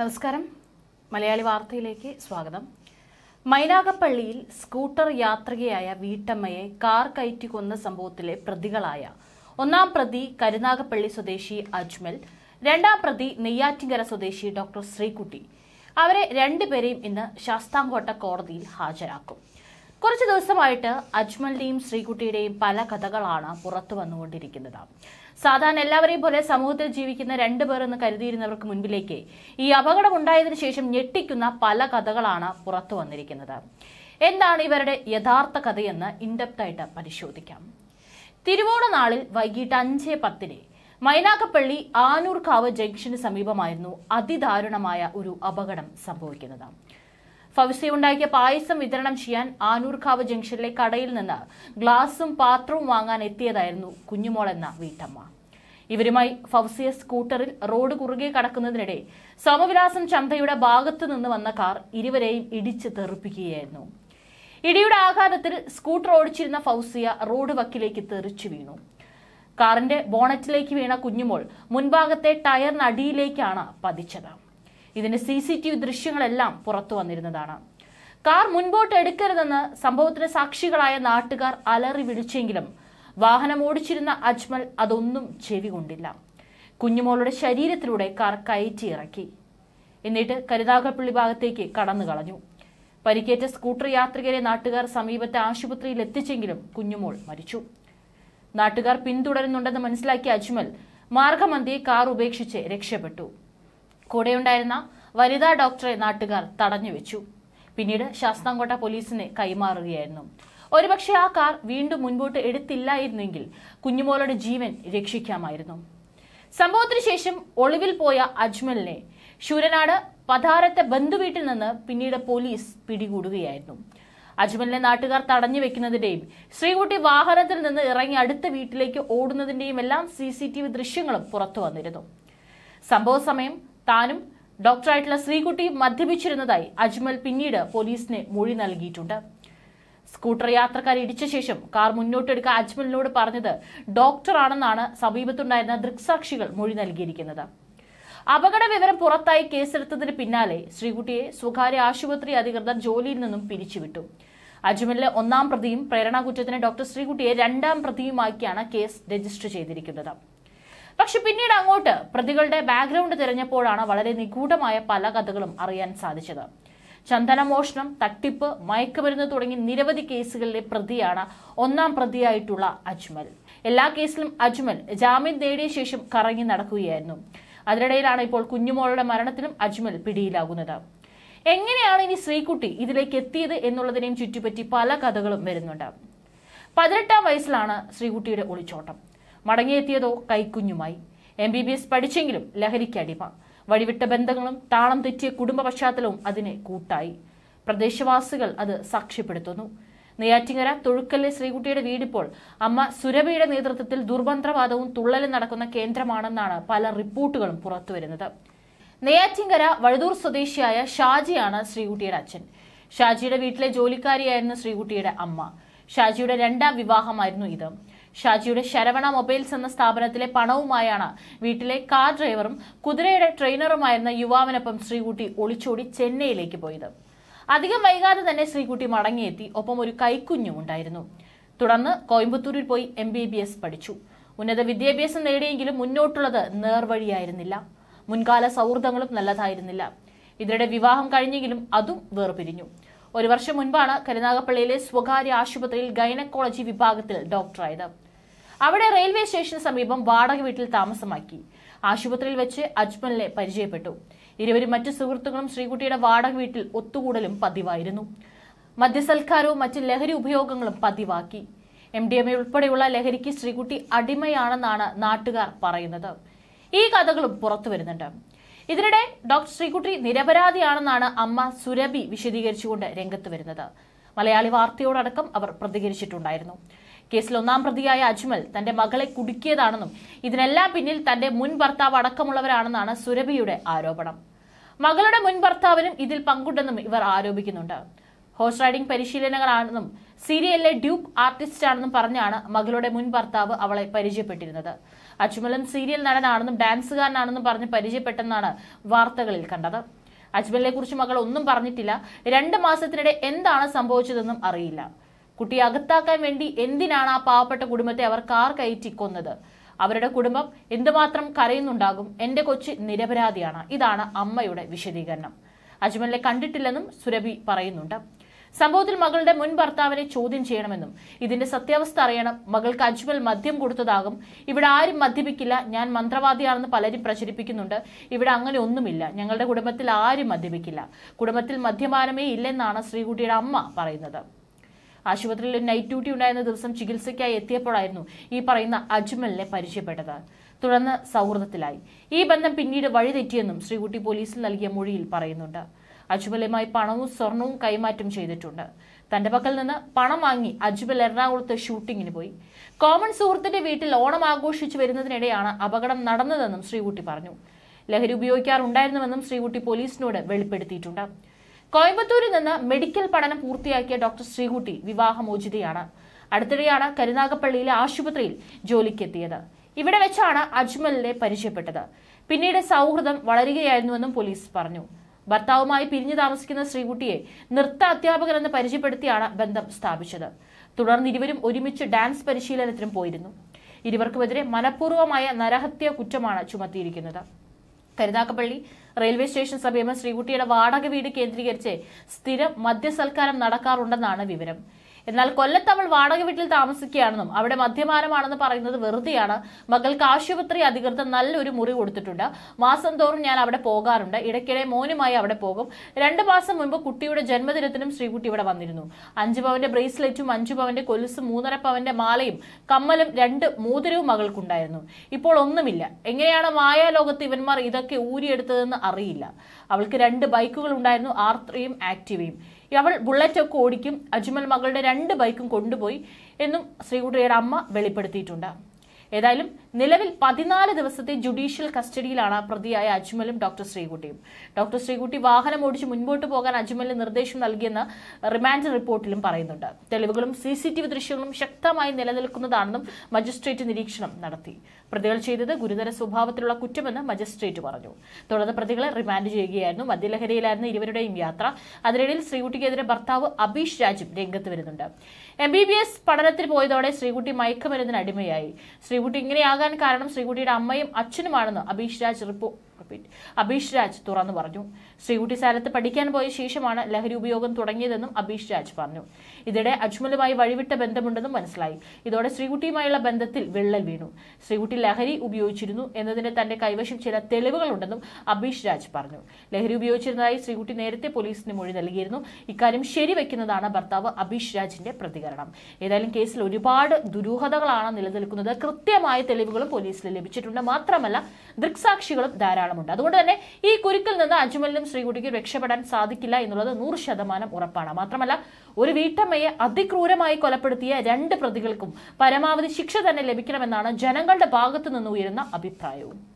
നമസ്കാരം മലയാളി വാർത്തയിലേക്ക് സ്വാഗതം മൈനാഗപ്പള്ളിയിൽ സ്കൂട്ടർ യാത്രികയായ വീട്ടമ്മയെ കാർ കയറ്റി കൊന്ന സംഭവത്തിലെ പ്രതികളായ ഒന്നാം പ്രതി കരുനാഗപ്പള്ളി സ്വദേശി അജ്മൽ രണ്ടാം പ്രതി നെയ്യാറ്റിങ്കര സ്വദേശി ഡോക്ടർ ശ്രീകുട്ടി അവരെ രണ്ടുപേരെയും ഇന്ന് ശാസ്താംകോട്ട കോടതിയിൽ ഹാജരാക്കും കുറച്ച് ദിവസമായിട്ട് അജ്മലിന്റെയും ശ്രീകുട്ടിയുടെയും പല കഥകളാണ് പുറത്തു വന്നുകൊണ്ടിരിക്കുന്നത് സാധാരണ എല്ലാവരെയും പോലെ സമൂഹത്തിൽ ജീവിക്കുന്ന രണ്ടു പേർ എന്ന് കരുതിയിരുന്നവർക്ക് മുൻപിലേക്ക് ഈ അപകടം ഉണ്ടായതിനു ശേഷം ഞെട്ടിക്കുന്ന പല കഥകളാണ് പുറത്തു വന്നിരിക്കുന്നത് എന്താണ് ഇവരുടെ യഥാർത്ഥ കഥയെന്ന് ഇൻഡെപ്തായിട്ട് പരിശോധിക്കാം തിരുവോണ നാളിൽ വൈകിട്ട് അഞ്ച് പത്തിന് മൈനാക്കപ്പള്ളി ആനൂർക്കാവ് ജംഗ്ഷന് സമീപമായിരുന്നു അതിദാരുണമായ ഒരു അപകടം സംഭവിക്കുന്നത് ഉണ്ടാക്കിയ പായസം വിതരണം ചെയ്യാൻ ആനൂർഖാവ് ജംഗ്ഷനിലെ കടയിൽ നിന്ന് ഗ്ലാസും പാത്രവും വാങ്ങാൻ എത്തിയതായിരുന്നു കുഞ്ഞുമോൾ എന്ന വീട്ടമ്മ ഇവരുമായി ഫൗസിയ സ്കൂട്ടറിൽ റോഡ് കുറുകെ കടക്കുന്നതിനിടെ സമവിലാസം ചന്തയുടെ ഭാഗത്തു നിന്ന് വന്ന കാർ ഇരുവരെയും ഇടിച്ച് തെറിപ്പിക്കുകയായിരുന്നു ഇടിയുടെ ആഘാതത്തിൽ സ്കൂട്ടർ ഓടിച്ചിരുന്ന ഫൗസിയ റോഡ് വക്കിലേക്ക് തെറിച്ചു വീണു കാറിന്റെ ബോണറ്റിലേക്ക് വീണ കുഞ്ഞുമോൾ മുൻഭാഗത്തെ ടയറിനടിയിലേക്കാണ് പതിച്ചത് ഇതിന് സി സി ടി വി ദൃശ്യങ്ങളെല്ലാം പുറത്തു വന്നിരുന്നതാണ് കാർ മുൻപോട്ട് എടുക്കരുതെന്ന് സംഭവത്തിന് സാക്ഷികളായ നാട്ടുകാർ അലറി വിളിച്ചെങ്കിലും വാഹനം ഓടിച്ചിരുന്ന അജ്മൽ അതൊന്നും ചെവി കൊണ്ടില്ല കുഞ്ഞുമോളുടെ ശരീരത്തിലൂടെ കാർ കയറ്റി ഇറക്കി എന്നിട്ട് കരുനാഗപ്പള്ളി ഭാഗത്തേക്ക് കടന്നു കളഞ്ഞു പരിക്കേറ്റ സ്കൂട്ടർ യാത്രികരെ നാട്ടുകാർ സമീപത്തെ ആശുപത്രിയിൽ എത്തിച്ചെങ്കിലും കുഞ്ഞുമോൾ മരിച്ചു നാട്ടുകാർ പിന്തുടരുന്നുണ്ടെന്ന് മനസ്സിലാക്കിയ അജ്മൽ മാർഗമന്തിയെ കാർ ഉപേക്ഷിച്ച് രക്ഷപ്പെട്ടു കൂടെയുണ്ടായിരുന്ന വനിതാ ഡോക്ടറെ നാട്ടുകാർ തടഞ്ഞു വെച്ചു പിന്നീട് ശാസ്താംകോട്ട പോലീസിന് കൈമാറുകയായിരുന്നു ഒരുപക്ഷെ ആ കാർ വീണ്ടും മുൻപോട്ട് എടുത്തില്ലായിരുന്നെങ്കിൽ കുഞ്ഞുമോളുടെ ജീവൻ രക്ഷിക്കാമായിരുന്നു സംഭവത്തിന് ശേഷം ഒളിവിൽ പോയ അജ്മലിനെ ശൂരനാട് പതാരത്തെ ബന്ധുവീട്ടിൽ നിന്ന് പിന്നീട് പോലീസ് പിടികൂടുകയായിരുന്നു അജ്മലിനെ നാട്ടുകാർ തടഞ്ഞു വെക്കുന്നതിന്റെയും ശ്രീകുട്ടി വാഹനത്തിൽ നിന്ന് ഇറങ്ങി അടുത്ത വീട്ടിലേക്ക് ഓടുന്നതിന്റെയും എല്ലാം സി സി ടി വി ദൃശ്യങ്ങളും പുറത്തു വന്നിരുന്നു സംഭവ സമയം താനും ഡോക്ടറായിട്ടുള്ള ശ്രീകുട്ടി മദ്യപിച്ചിരുന്നതായി അജ്മൽ പിന്നീട് പോലീസിന് മൊഴി നൽകിയിട്ടുണ്ട് സ്കൂട്ടർ യാത്രക്കാരെ ഇടിച്ച ശേഷം കാർ മുന്നോട്ടെടുക്ക അജ്മലിനോട് പറഞ്ഞത് ഡോക്ടറാണെന്നാണ് സമീപത്തുണ്ടായിരുന്ന ദൃക്സാക്ഷികൾ മൊഴി നൽകിയിരിക്കുന്നത് അപകട വിവരം പുറത്തായി കേസെടുത്തതിന് പിന്നാലെ ശ്രീകുട്ടിയെ സ്വകാര്യ ആശുപത്രി അധികൃതർ ജോലിയിൽ നിന്നും പിരിച്ചുവിട്ടു അജ്മലിലെ ഒന്നാം പ്രതിയും കുറ്റത്തിന് ഡോക്ടർ ശ്രീകുട്ടിയെ രണ്ടാം പ്രതിയുമാക്കിയാണ് കേസ് രജിസ്റ്റർ ചെയ്തിരിക്കുന്നത് പക്ഷെ പിന്നീട് അങ്ങോട്ട് പ്രതികളുടെ ബാക്ക്ഗ്രൗണ്ട് തിരഞ്ഞപ്പോഴാണ് വളരെ നിഗൂഢമായ പല കഥകളും അറിയാൻ സാധിച്ചത് മോഷണം തട്ടിപ്പ് മയക്കുമരുന്ന് തുടങ്ങി നിരവധി കേസുകളിലെ പ്രതിയാണ് ഒന്നാം പ്രതിയായിട്ടുള്ള അജ്മൽ എല്ലാ കേസിലും അജ്മൽ ജാമ്യം നേടിയ ശേഷം കറങ്ങി നടക്കുകയായിരുന്നു അതിനിടയിലാണ് ഇപ്പോൾ കുഞ്ഞുമോളുടെ മരണത്തിലും അജ്മൽ പിടിയിലാകുന്നത് എങ്ങനെയാണ് ഇനി ശ്രീകുട്ടി ഇതിലേക്ക് എത്തിയത് എന്നുള്ളതിനെയും ചുറ്റിപ്പറ്റി പല കഥകളും വരുന്നുണ്ട് പതിനെട്ടാം വയസ്സിലാണ് ശ്രീകുട്ടിയുടെ ഒളിച്ചോട്ടം മടങ്ങിയെത്തിയതോ കൈക്കുഞ്ഞുമായി എം ബി ബി എസ് പഠിച്ചെങ്കിലും ലഹരിക്കടിമ അടിമ വഴിവിട്ട ബന്ധങ്ങളും താളം തെറ്റിയ കുടുംബ പശ്ചാത്തലവും അതിനെ കൂട്ടായി പ്രദേശവാസികൾ അത് സാക്ഷ്യപ്പെടുത്തുന്നു നെയ്യാറ്റിങ്ങര തൊഴുക്കല്ലെ ശ്രീകുട്ടിയുടെ വീടിപ്പോൾ അമ്മ സുരഭയുടെ നേതൃത്വത്തിൽ ദുർബന്ധവാദവും തുള്ളലും നടക്കുന്ന കേന്ദ്രമാണെന്നാണ് പല റിപ്പോർട്ടുകളും പുറത്തുവരുന്നത് നെയ്യാറ്റിങ്കര വഴുതൂർ സ്വദേശിയായ ഷാജിയാണ് ശ്രീകുട്ടിയുടെ അച്ഛൻ ഷാജിയുടെ വീട്ടിലെ ജോലിക്കാരിയായിരുന്നു ശ്രീകുട്ടിയുടെ അമ്മ ഷാജിയുടെ രണ്ടാം വിവാഹമായിരുന്നു ഇത് ഷാജിയുടെ ശരവണ മൊബൈൽസ് എന്ന സ്ഥാപനത്തിലെ പണവുമായാണ് വീട്ടിലെ കാർ ഡ്രൈവറും കുതിരയുടെ ട്രെയിനറുമായിരുന്ന യുവാവിനൊപ്പം ശ്രീകുട്ടി ഒളിച്ചോടി ചെന്നൈയിലേക്ക് പോയത് അധികം വൈകാതെ തന്നെ ശ്രീകുട്ടി മടങ്ങിയെത്തി ഒപ്പം ഒരു കൈക്കുഞ്ഞും ഉണ്ടായിരുന്നു തുടർന്ന് കോയമ്പത്തൂരിൽ പോയി എം പഠിച്ചു ഉന്നത വിദ്യാഭ്യാസം നേടിയെങ്കിലും മുന്നോട്ടുള്ളത് നേർവഴിയായിരുന്നില്ല മുൻകാല സൗഹൃദങ്ങളും നല്ലതായിരുന്നില്ല ഇതിനിടെ വിവാഹം കഴിഞ്ഞെങ്കിലും അതും വേർപിരിഞ്ഞു ഒരു വർഷം മുൻപാണ് കരുനാഗപ്പള്ളിയിലെ സ്വകാര്യ ആശുപത്രിയിൽ ഗൈനക്കോളജി വിഭാഗത്തിൽ ഡോക്ടറായത് അവിടെ റെയിൽവേ സ്റ്റേഷന് സമീപം വാടക വീട്ടിൽ താമസമാക്കി ആശുപത്രിയിൽ വെച്ച് അജ്മലിനെ പരിചയപ്പെട്ടു ഇരുവരും മറ്റു സുഹൃത്തുക്കളും ശ്രീകുട്ടിയുടെ വാടക വീട്ടിൽ ഒത്തുകൂടലും പതിവായിരുന്നു മദ്യസൽക്കാരവും മറ്റ് ലഹരി ഉപയോഗങ്ങളും പതിവാക്കി എം ഡി എം എ ഉൾപ്പെടെയുള്ള ലഹരിക്ക് ശ്രീകുട്ടി അടിമയാണെന്നാണ് നാട്ടുകാർ പറയുന്നത് ഈ കഥകളും പുറത്തു വരുന്നുണ്ട് ഇതിനിടെ ഡോക്ടർ ശ്രീകുട്ടി നിരപരാധിയാണെന്നാണ് അമ്മ സുരഭി വിശദീകരിച്ചുകൊണ്ട് രംഗത്ത് വരുന്നത് മലയാളി വാർത്തയോടക്കം അവർ പ്രതികരിച്ചിട്ടുണ്ടായിരുന്നു കേസിൽ ഒന്നാം പ്രതിയായ അജ്മൽ തന്റെ മകളെ കുടുക്കിയതാണെന്നും ഇതിനെല്ലാം പിന്നിൽ തന്റെ മുൻ ഭർത്താവ് അടക്കമുള്ളവരാണെന്നാണ് സുരഭിയുടെ ആരോപണം മകളുടെ മുൻ ഭർത്താവിനും ഇതിൽ പങ്കുണ്ടെന്നും ഇവർ ആരോപിക്കുന്നുണ്ട് ഹോഴ്സ് റൈഡിംഗ് പരിശീലനങ്ങളാണെന്നും സീരിയലിലെ ഡ്യൂപ്പ് ആർട്ടിസ്റ്റ് ആണെന്നും പറഞ്ഞാണ് മകളുടെ മുൻ ഭർത്താവ് അവളെ പരിചയപ്പെട്ടിരുന്നത് അജ്മലും സീരിയൽ നടനാണെന്നും ഡാൻസുകാരനാണെന്നും പറഞ്ഞ് പരിചയപ്പെട്ടെന്നാണ് വാർത്തകളിൽ കണ്ടത് അജ്മലിനെ കുറിച്ച് മകൾ ഒന്നും പറഞ്ഞിട്ടില്ല രണ്ട് മാസത്തിനിടെ എന്താണ് സംഭവിച്ചതെന്നും അറിയില്ല കുട്ടിയെ അകത്താക്കാൻ വേണ്ടി എന്തിനാണ് ആ പാവപ്പെട്ട കുടുംബത്തെ അവർ കാർ കയറ്റി കൊന്നത് അവരുടെ കുടുംബം എന്തുമാത്രം കരയുന്നുണ്ടാകും എന്റെ കൊച്ച് നിരപരാധിയാണ് ഇതാണ് അമ്മയുടെ വിശദീകരണം അജ്മലിനെ കണ്ടിട്ടില്ലെന്നും സുരഭി പറയുന്നുണ്ട് സംഭവത്തിൽ മകളുടെ മുൻ ഭർത്താവിനെ ചോദ്യം ചെയ്യണമെന്നും ഇതിന്റെ സത്യാവസ്ഥ അറിയണം മകൾക്ക് അജ്മൽ മദ്യം കൊടുത്തതാകും ഇവിടെ ആരും മദ്യപിക്കില്ല ഞാൻ മന്ത്രവാദിയാണെന്ന് പലരും പ്രചരിപ്പിക്കുന്നുണ്ട് ഇവിടെ അങ്ങനെ ഒന്നുമില്ല ഞങ്ങളുടെ കുടുംബത്തിൽ ആരും മദ്യപിക്കില്ല കുടുംബത്തിൽ മദ്യപാനമേ ഇല്ലെന്നാണ് ശ്രീകുട്ടിയുടെ അമ്മ പറയുന്നത് ആശുപത്രിയിൽ നൈറ്റ് ഡ്യൂട്ടി ഉണ്ടായിരുന്ന ദിവസം ചികിത്സയ്ക്കായി എത്തിയപ്പോഴായിരുന്നു ഈ പറയുന്ന അജ്മലിനെ പരിചയപ്പെട്ടത് തുടർന്ന് സൗഹൃദത്തിലായി ഈ ബന്ധം പിന്നീട് വഴിതെറ്റിയെന്നും ശ്രീകുട്ടി പോലീസിൽ നൽകിയ മൊഴിയിൽ പറയുന്നുണ്ട് അജ്മലുമായി പണവും സ്വർണവും കൈമാറ്റം ചെയ്തിട്ടുണ്ട് തന്റെ പക്കൽ നിന്ന് പണം വാങ്ങി അജ്മൽ എറണാകുളത്ത് ഷൂട്ടിങ്ങിന് പോയി കോമൺ സുഹൃത്തിന്റെ വീട്ടിൽ ഓണം ആഘോഷിച്ചു വരുന്നതിനിടെയാണ് അപകടം നടന്നതെന്നും ശ്രീകുട്ടി പറഞ്ഞു ലഹരി ഉപയോഗിക്കാറുണ്ടായിരുന്നുവെന്നും ശ്രീകുട്ടി പോലീസിനോട് വെളിപ്പെടുത്തിയിട്ടുണ്ട് കോയമ്പത്തൂരിൽ നിന്ന് മെഡിക്കൽ പഠനം പൂർത്തിയാക്കിയ ഡോക്ടർ ശ്രീകുട്ടി വിവാഹമോചിതയാണ് അടുത്തിടെയാണ് കരുനാഗപ്പള്ളിയിലെ ആശുപത്രിയിൽ ജോലിക്കെത്തിയത് ഇവിടെ വെച്ചാണ് അജ്മലിനെ പരിചയപ്പെട്ടത് പിന്നീട് സൗഹൃദം വളരുകയായിരുന്നുവെന്നും പോലീസ് പറഞ്ഞു ഭർത്താവുമായി പിരിഞ്ഞു താമസിക്കുന്ന ശ്രീകുട്ടിയെ നൃത്ത എന്ന് പരിചയപ്പെടുത്തിയാണ് ബന്ധം സ്ഥാപിച്ചത് തുടർന്ന് ഇരുവരും ഒരുമിച്ച് ഡാൻസ് പരിശീലനത്തിനും പോയിരുന്നു ഇരുവർക്കുമെതിരെ മനഃപൂർവമായ നരഹത്യ കുറ്റമാണ് ചുമത്തിയിരിക്കുന്നത് കരുതാക്കപ്പള്ളി റെയിൽവേ സ്റ്റേഷൻ സമീപം ശ്രീകുട്ടിയുടെ വാടക വീട് കേന്ദ്രീകരിച്ച് സ്ഥിരം മദ്യസൽക്കാരം നടക്കാറുണ്ടെന്നാണ് വിവരം എന്നാൽ കൊല്ലത്ത് അവൾ വാടക വീട്ടിൽ താമസിക്കുകയാണെന്നും അവിടെ മദ്യപാനമാണെന്ന് പറയുന്നത് വെറുതെയാണ് മകൾക്ക് ആശുപത്രി അധികൃതർ നല്ലൊരു മുറി കൊടുത്തിട്ടുണ്ട് മാസം തോറും ഞാൻ അവിടെ പോകാറുണ്ട് ഇടയ്ക്കിടെ മോനുമായി അവിടെ പോകും രണ്ട് മാസം മുൻപ് കുട്ടിയുടെ ജന്മദിനത്തിനും ശ്രീകുട്ടി ഇവിടെ വന്നിരുന്നു അഞ്ചു പവന്റെ ബ്രേസ്ലെറ്റും അഞ്ചു പവന്റെ കൊലുസും മൂന്നര പവന്റെ മാലയും കമ്മലും രണ്ട് മോതിരവും മകൾക്കുണ്ടായിരുന്നു ഇപ്പോൾ ഒന്നുമില്ല എങ്ങനെയാണ് മായാലോകത്ത് ഇവന്മാർ ഇതൊക്കെ ഊരിയെടുത്തതെന്ന് അറിയില്ല അവൾക്ക് രണ്ട് ബൈക്കുകൾ ഉണ്ടായിരുന്നു ആർത്രയും ത്രീയും ആക്റ്റീവയും അവൾ ബുള്ളറ്റൊക്കെ ഓടിക്കും അജ്മൽ മകളുടെ രണ്ട് ബൈക്കും കൊണ്ടുപോയി എന്നും ശ്രീകുട്ടിയുടെ അമ്മ വെളിപ്പെടുത്തിയിട്ടുണ്ട് ഏതായാലും നിലവിൽ പതിനാല് ദിവസത്തെ ജുഡീഷ്യൽ കസ്റ്റഡിയിലാണ് പ്രതിയായ അജ്മലും ഡോക്ടർ ശ്രീകുട്ടിയും ഡോക്ടർ ശ്രീകുട്ടി വാഹനം ഓടിച്ച് മുൻപോട്ട് പോകാൻ അജ്മലിന് നിർദ്ദേശം നൽകിയെന്ന് റിമാൻഡ് റിപ്പോർട്ടിലും പറയുന്നുണ്ട് തെളിവുകളും സി സി ടി വി ദൃശ്യങ്ങളും ശക്തമായി നിലനിൽക്കുന്നതാണെന്നും മജിസ്ട്രേറ്റ് നിരീക്ഷണം നടത്തി പ്രതികൾ ചെയ്തത് ഗുരുതര സ്വഭാവത്തിലുള്ള കുറ്റമെന്ന് മജിസ്ട്രേറ്റ് പറഞ്ഞു തുടർന്ന് പ്രതികളെ റിമാൻഡ് ചെയ്യുകയായിരുന്നു മദ്യലഹരിയിലായിരുന്നു ഇരുവരുടെയും യാത്ര അതിനിടയിൽ ശ്രീകുട്ടിക്കെതിരെ ഭർത്താവ് അബീഷ് രാജും രംഗത്ത് വരുന്നുണ്ട് എം ബി ബി എസ് പഠനത്തിന് പോയതോടെ ശ്രീകുട്ടി മയക്കുമരുന്നിന് അടിമയായി ശ്രീകുട്ടി ഇങ്ങനെയാകാൻ കാരണം ശ്രീകുട്ടിയുടെ അമ്മയും അച്ഛനുമാണെന്ന് അബീഷ് രാജ് റിപ്പോർട്ട് അബീഷ് രാജ് തുറന്നു പറഞ്ഞു ശ്രീകുട്ടി സാലത്ത് പഠിക്കാൻ പോയ ശേഷമാണ് ലഹരി ഉപയോഗം തുടങ്ങിയതെന്നും അബീഷ് രാജ് പറഞ്ഞു ഇതിടെ അജ്മലുമായി വഴിവിട്ട ബന്ധമുണ്ടെന്നും മനസ്സിലായി ഇതോടെ ശ്രീകുട്ടിയുമായുള്ള ബന്ധത്തിൽ വിള്ളൽ വീണു ശ്രീകുട്ടി ലഹരി ഉപയോഗിച്ചിരുന്നു എന്നതിന് തന്റെ കൈവശം ചില തെളിവുകളുണ്ടെന്നും അബീഷ് രാജ് പറഞ്ഞു ലഹരി ഉപയോഗിച്ചിരുന്നതായി ശ്രീകുട്ടി നേരത്തെ പോലീസിന് മൊഴി നൽകിയിരുന്നു ഇക്കാര്യം ശരിവെക്കുന്നതാണ് ഭർത്താവ് അബീഷ് രാജിന്റെ പ്രതികരണം ഏതായാലും കേസിൽ ഒരുപാട് ദുരൂഹതകളാണ് നിലനിൽക്കുന്നത് കൃത്യമായ തെളിവുകളും പോലീസിന് ലഭിച്ചിട്ടുണ്ട് മാത്രമല്ല ദൃക്സാക്ഷികളും ധാരാളം ധാരാളമുണ്ട് അതുകൊണ്ട് തന്നെ ഈ കുരുക്കിൽ നിന്ന് അജ്മലിനും ശ്രീകുട്ടിക്കും രക്ഷപ്പെടാൻ സാധിക്കില്ല എന്നുള്ളത് നൂറ് ശതമാനം ഉറപ്പാണ് മാത്രമല്ല ഒരു വീട്ടമ്മയെ അതിക്രൂരമായി കൊലപ്പെടുത്തിയ രണ്ട് പ്രതികൾക്കും പരമാവധി ശിക്ഷ തന്നെ ലഭിക്കണമെന്നാണ് ജനങ്ങളുടെ ഭാഗത്തു നിന്ന് ഉയരുന്ന അഭിപ്രായവും